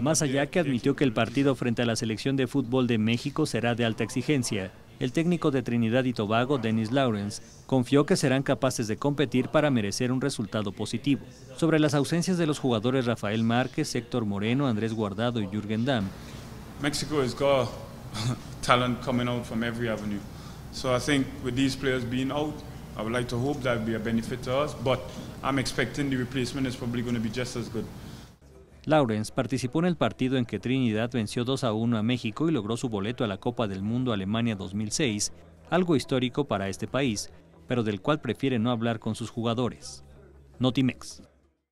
Más allá que admitió que el partido frente a la selección de fútbol de México será de alta exigencia, el técnico de Trinidad y Tobago, Dennis Lawrence, confió que serán capaces de competir para merecer un resultado positivo. Sobre las ausencias de los jugadores Rafael Márquez, Héctor Moreno, Andrés Guardado y Jürgen Damm. Mexico has got talent coming out from every avenue. So I think with these players being out, I would like to hope that would be a benefit to us, but I'm expecting the replacement is probably going to be just as good. Lawrence participó en el partido en que Trinidad venció 2 a 1 a México y logró su boleto a la Copa del Mundo Alemania 2006, algo histórico para este país, pero del cual prefiere no hablar con sus jugadores. Notimex.